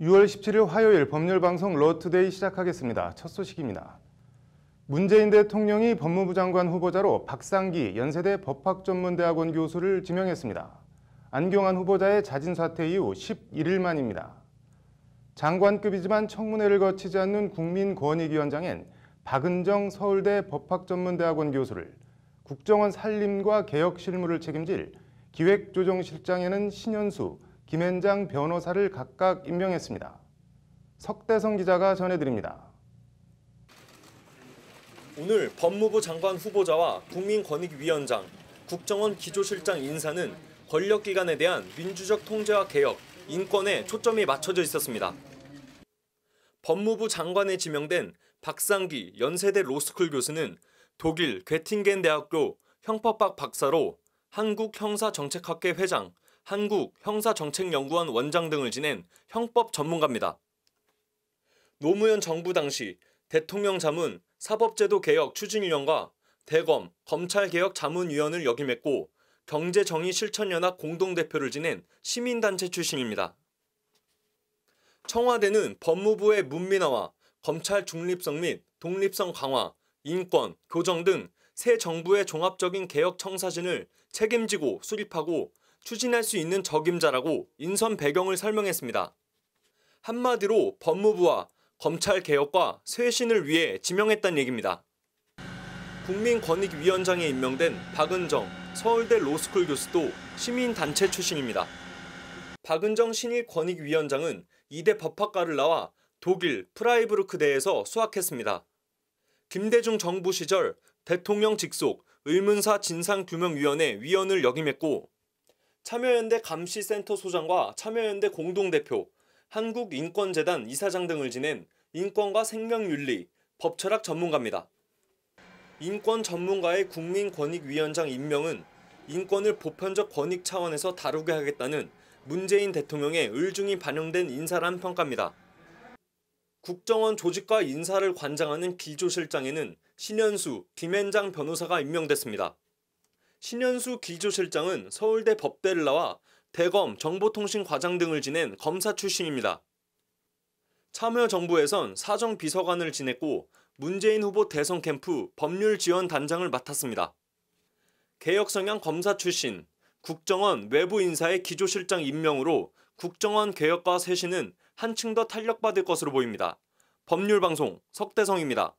6월 17일 화요일 법률방송 러투데이 시작하겠습니다. 첫 소식입니다. 문재인 대통령이 법무부 장관 후보자로 박상기 연세대 법학전문대학원 교수를 지명했습니다. 안경환 후보자의 자진 사퇴 이후 11일 만입니다. 장관급이지만 청문회를 거치지 않는 국민권익위원장엔 박은정 서울대 법학전문대학원 교수를 국정원 산림과 개혁 실무를 책임질 기획조정실장에는 신현수 김현장 변호사를 각각 임명했습니다. 석대성 기자가 전해드립니다. 오늘 법무부 장관 후보자와 국민권익위원장, 국정원 기조실장 인사는 권력기관에 대한 민주적 통제와 개혁, 인권에 초점이 맞춰져 있었습니다. 법무부 장관에 지명된 박상기 연세대 로스쿨 교수는 독일 괴팅겐 대학교 형법학 박사로 한국형사정책학회 회장, 한국 형사정책연구원 원장 등을 지낸 형법 전문가입니다. 노무현 정부 당시 대통령 자문 사법제도 개혁 추진위원과 대검 검찰개혁 자문위원을 역임했고 경제정의 실천연합 공동대표를 지낸 시민단체 출신입니다. 청와대는 법무부의 문민화와 검찰 중립성 및 독립성 강화, 인권, 교정 등 새 정부의 종합적인 개혁 청사진을 책임지고 수립하고 추진할 수 있는 적임자라고 인선 배경을 설명했습니다. 한마디로 법무부와 검찰 개혁과 쇄신을 위해 지명했다는 얘기입니다. 국민권익위원장에 임명된 박은정 서울대 로스쿨 교수도 시민단체 출신입니다. 박은정 신일 권익위원장은 이대 법학과를 나와 독일 프라이브르크대에서 수학했습니다. 김대중 정부 시절 대통령 직속 의문사 진상규명위원회 위원을 역임했고 참여연대 감시센터 소장과 참여연대 공동대표, 한국인권재단 이사장 등을 지낸 인권과 생명윤리, 법철학 전문가입니다. 인권 전문가의 국민권익위원장 임명은 인권을 보편적 권익 차원에서 다루게 하겠다는 문재인 대통령의 의중이 반영된 인사란 평가입니다. 국정원 조직과 인사를 관장하는 기조실장에는 신현수, 김현장 변호사가 임명됐습니다. 신현수 기조실장은 서울대 법대를 나와 대검 정보통신과장 등을 지낸 검사 출신입니다. 참여정부에선 사정비서관을 지냈고 문재인 후보 대선 캠프 법률지원단장을 맡았습니다. 개혁성향 검사 출신, 국정원 외부 인사의 기조실장 임명으로 국정원 개혁과 쇄신은 한층 더 탄력받을 것으로 보입니다. 법률방송 석대성입니다.